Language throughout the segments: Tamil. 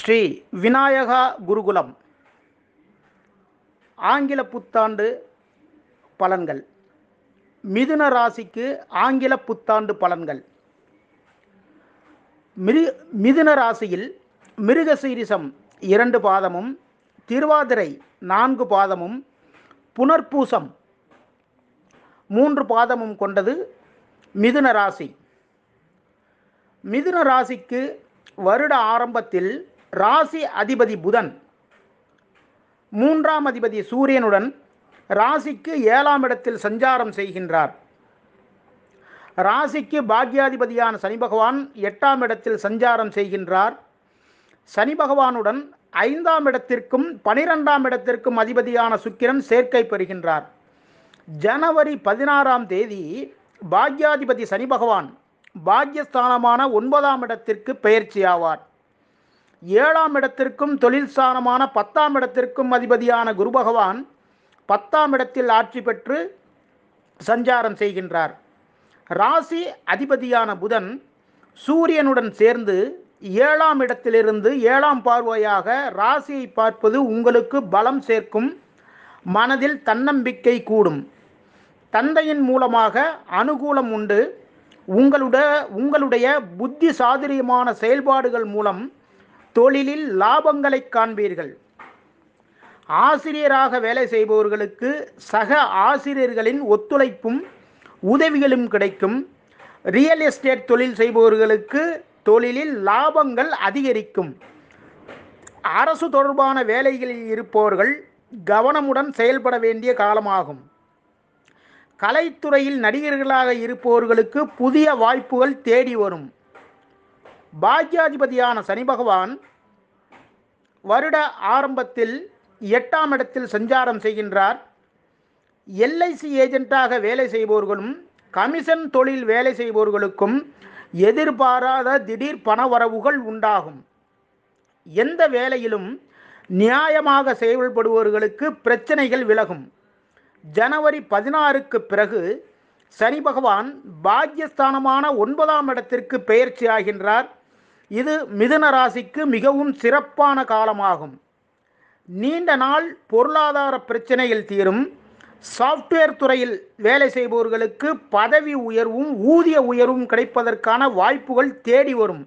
ஸ்ரீ விநாயகா குருகுலம் ஆங்கில புத்தாண்டு பலன்கள் மிதுன ராசிக்கு ஆங்கில புத்தாண்டு பலன்கள் மிரு மிதுன ராசியில் மிருகசீரிசம் இரண்டு பாதமும் திருவாதிரை நான்கு பாதமும் புனர்பூசம் மூன்று பாதமும் கொண்டது மிதுன ராசி மிதுன ராசிக்கு வருட ஆரம்பத்தில் ராசி அதிபதி புதன் மூன்றாம் அதிபதி சூரியனுடன் ராசிக்கு ஏழாம் இடத்தில் சஞ்சாரம் செய்கின்றார் ராசிக்கு பாக்யாதிபதியான சனி பகவான் எட்டாம் இடத்தில் சஞ்சாரம் செய்கின்றார் சனி பகவானுடன் ஐந்தாம் இடத்திற்கும் பனிரெண்டாம் இடத்திற்கும் அதிபதியான சுக்கிரன் சேர்க்கை பெறுகின்றார் ஜனவரி பதினாறாம் தேதி பாக்யாதிபதி சனி பகவான் பாக்யஸ்தானமான ஒன்பதாம் இடத்திற்கு பயிற்சியாவார் ஏழாம் இடத்திற்கும் தொழில் ஸ்தானமான பத்தாம் இடத்திற்கும் அதிபதியான குரு பகவான் பத்தாம் இடத்தில் ஆட்சி பெற்று சஞ்சாரம் செய்கின்றார் ராசி அதிபதியான புதன் சூரியனுடன் சேர்ந்து ஏழாம் இடத்திலிருந்து ஏழாம் பார்வையாக ராசியை பார்ப்பது உங்களுக்கு பலம் சேர்க்கும் மனதில் தன்னம்பிக்கை கூடும் தந்தையின் மூலமாக அனுகூலம் உண்டு உங்களுடைய உங்களுடைய புத்தி சாதுரியமான செயல்பாடுகள் மூலம் தொழிலில் லாபங்களை காண்பீர்கள் ஆசிரியராக வேலை செய்பவர்களுக்கு சக ஆசிரியர்களின் ஒத்துழைப்பும் உதவிகளும் கிடைக்கும் ரியல் எஸ்டேட் தொழில் செய்பவர்களுக்கு தொழிலில் லாபங்கள் அதிகரிக்கும் அரசு தொடர்பான வேலைகளில் இருப்பவர்கள் கவனமுடன் செயல்பட வேண்டிய காலமாகும் கலைத்துறையில் நடிகர்களாக இருப்பவர்களுக்கு புதிய வாய்ப்புகள் தேடி வரும் பாக்யாதிபதியான சனி பகவான் வருட ஆரம்பத்தில் எட்டாம் இடத்தில் சஞ்சாரம் செய்கின்றார் எல்ஐசி ஏஜென்ட்டாக வேலை செய்பவர்களும் கமிஷன் தொழில் வேலை செய்பவர்களுக்கும் எதிர்பாராத திடீர் பண வரவுகள் உண்டாகும் எந்த வேலையிலும் நியாயமாக செயல்படுபவர்களுக்கு பிரச்சனைகள் விலகும் ஜனவரி பதினாறுக்கு பிறகு சனி பகவான் பாக்யஸ்தானமான ஒன்பதாம் இடத்திற்கு பெயர்ச்சி ஆகின்றார் இது மிதுன ராசிக்கு மிகவும் சிறப்பான காலமாகும் நீண்ட நாள் பொருளாதார பிரச்சனையில் தீரும் சாஃப்ட்வேர் துறையில் வேலை செய்பவர்களுக்கு பதவி உயர்வும் ஊதிய உயர்வும் கிடைப்பதற்கான வாய்ப்புகள் தேடி வரும்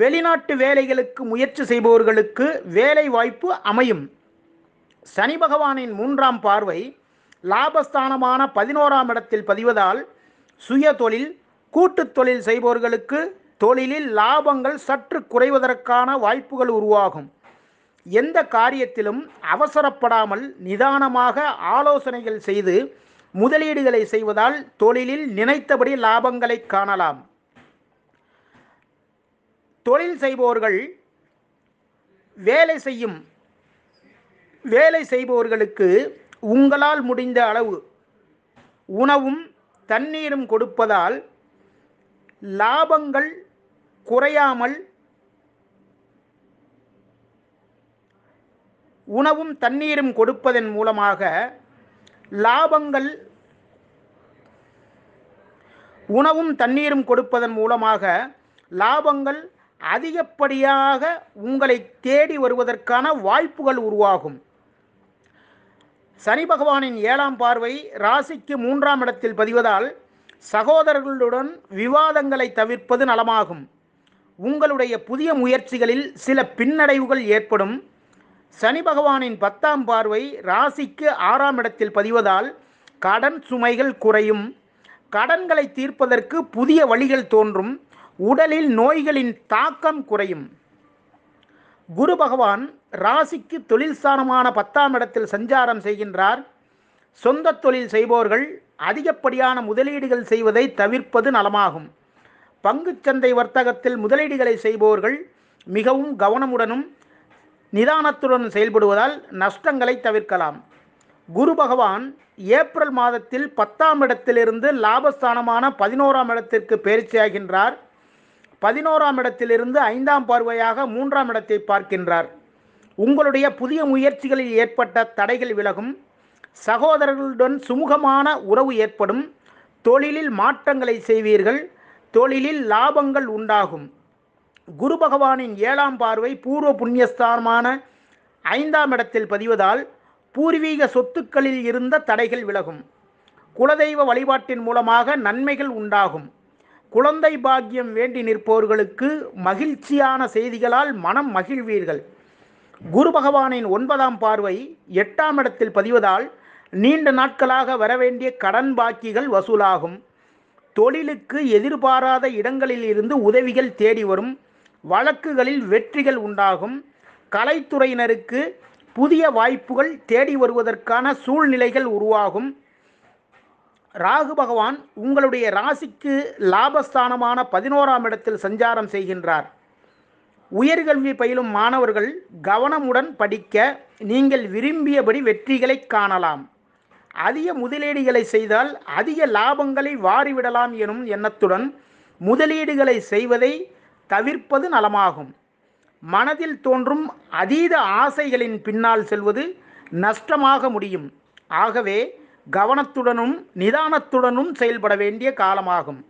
வெளிநாட்டு வேலைகளுக்கு முயற்சி செய்பவர்களுக்கு வேலை வாய்ப்பு அமையும் சனி பகவானின் மூன்றாம் பார்வை லாபஸ்தானமான பதினோராம் இடத்தில் பதிவதால் சுய தொழில் கூட்டுத் தொழில் செய்பவர்களுக்கு தொழிலில் லாபங்கள் சற்று குறைவதற்கான வாய்ப்புகள் உருவாகும் எந்த காரியத்திலும் அவசரப்படாமல் நிதானமாக ஆலோசனைகள் செய்து முதலீடுகளை செய்வதால் தொழிலில் நினைத்தபடி லாபங்களை காணலாம் தொழில் செய்பவர்கள் வேலை செய்யும் வேலை செய்பவர்களுக்கு உங்களால் முடிந்த அளவு உணவும் தண்ணீரும் கொடுப்பதால் லாபங்கள் குறையாமல் உணவும் தண்ணீரும் கொடுப்பதன் மூலமாக லாபங்கள் உணவும் தண்ணீரும் கொடுப்பதன் மூலமாக லாபங்கள் அதிகப்படியாக உங்களை தேடி வருவதற்கான வாய்ப்புகள் உருவாகும் சனி பகவானின் ஏழாம் பார்வை ராசிக்கு மூன்றாம் இடத்தில் பதிவதால் சகோதரர்களுடன் விவாதங்களை தவிர்ப்பது நலமாகும் உங்களுடைய புதிய முயற்சிகளில் சில பின்னடைவுகள் ஏற்படும் சனி பகவானின் பத்தாம் பார்வை ராசிக்கு ஆறாம் இடத்தில் பதிவதால் கடன் சுமைகள் குறையும் கடன்களை தீர்ப்பதற்கு புதிய வழிகள் தோன்றும் உடலில் நோய்களின் தாக்கம் குறையும் குரு பகவான் ராசிக்கு தொழில் ஸ்தானமான பத்தாம் இடத்தில் சஞ்சாரம் செய்கின்றார் சொந்த தொழில் செய்பவர்கள் அதிகப்படியான முதலீடுகள் செய்வதை தவிர்ப்பது நலமாகும் பங்குச்சந்தை வர்த்தகத்தில் முதலீடுகளை செய்பவர்கள் மிகவும் கவனமுடனும் நிதானத்துடன் செயல்படுவதால் நஷ்டங்களை தவிர்க்கலாம் குரு பகவான் ஏப்ரல் மாதத்தில் பத்தாம் இடத்திலிருந்து லாபஸ்தானமான பதினோராம் இடத்திற்கு பயிற்சியாகின்றார் பதினோராம் இடத்திலிருந்து ஐந்தாம் பார்வையாக மூன்றாம் இடத்தை பார்க்கின்றார் உங்களுடைய புதிய முயற்சிகளில் ஏற்பட்ட தடைகள் விலகும் சகோதரர்களுடன் சுமூகமான உறவு ஏற்படும் தொழிலில் மாற்றங்களை செய்வீர்கள் தொழிலில் லாபங்கள் உண்டாகும் குரு பகவானின் ஏழாம் பார்வை பூர்வ புண்ணியஸ்தானமான ஐந்தாம் இடத்தில் பதிவதால் பூர்வீக சொத்துக்களில் இருந்த தடைகள் விலகும் குலதெய்வ வழிபாட்டின் மூலமாக நன்மைகள் உண்டாகும் குழந்தை பாக்கியம் வேண்டி நிற்பவர்களுக்கு மகிழ்ச்சியான செய்திகளால் மனம் மகிழ்வீர்கள் குரு பகவானின் ஒன்பதாம் பார்வை எட்டாம் இடத்தில் பதிவதால் நீண்ட நாட்களாக வரவேண்டிய கடன் பாக்கிகள் வசூலாகும் தொழிலுக்கு எதிர்பாராத இடங்களில் இருந்து உதவிகள் தேடி வரும் வழக்குகளில் வெற்றிகள் உண்டாகும் கலைத்துறையினருக்கு புதிய வாய்ப்புகள் தேடி வருவதற்கான சூழ்நிலைகள் உருவாகும் ராகு பகவான் உங்களுடைய ராசிக்கு லாபஸ்தானமான பதினோராம் இடத்தில் சஞ்சாரம் செய்கின்றார் உயர்கல்வி பயிலும் மாணவர்கள் கவனமுடன் படிக்க நீங்கள் விரும்பியபடி வெற்றிகளை காணலாம் அதிக முதலீடுகளை செய்தால் அதிக லாபங்களை வாரிவிடலாம் எனும் எண்ணத்துடன் முதலீடுகளை செய்வதை தவிர்ப்பது நலமாகும் மனதில் தோன்றும் அதீத ஆசைகளின் பின்னால் செல்வது நஷ்டமாக முடியும் ஆகவே கவனத்துடனும் நிதானத்துடனும் செயல்பட வேண்டிய காலமாகும்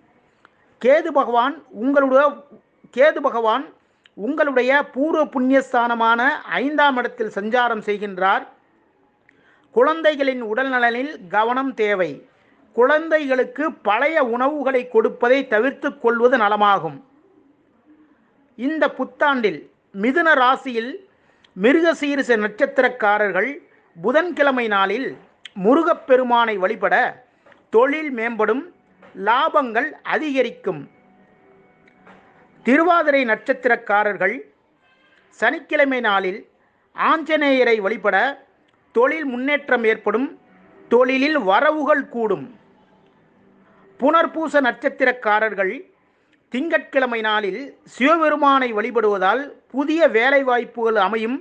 கேது பகவான் உங்களுடைய கேது பகவான் உங்களுடைய பூர்வ புண்ணியஸ்தானமான ஐந்தாம் இடத்தில் சஞ்சாரம் செய்கின்றார் குழந்தைகளின் உடல் நலனில் கவனம் தேவை குழந்தைகளுக்கு பழைய உணவுகளை கொடுப்பதை தவிர்த்து கொள்வது நலமாகும் இந்த புத்தாண்டில் மிதுன ராசியில் மிருகசீரிச நட்சத்திரக்காரர்கள் புதன்கிழமை நாளில் முருகப்பெருமானை வழிபட தொழில் மேம்படும் லாபங்கள் அதிகரிக்கும் திருவாதிரை நட்சத்திரக்காரர்கள் சனிக்கிழமை நாளில் ஆஞ்சநேயரை வழிபட தொழில் முன்னேற்றம் ஏற்படும் தொழிலில் வரவுகள் கூடும் புனர்பூச நட்சத்திரக்காரர்கள் திங்கட்கிழமை நாளில் சிவபெருமானை வழிபடுவதால் புதிய வேலைவாய்ப்புகள் அமையும்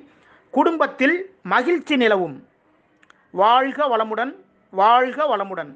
குடும்பத்தில் மகிழ்ச்சி நிலவும் வாழ்க வளமுடன் வாழ்க வளமுடன்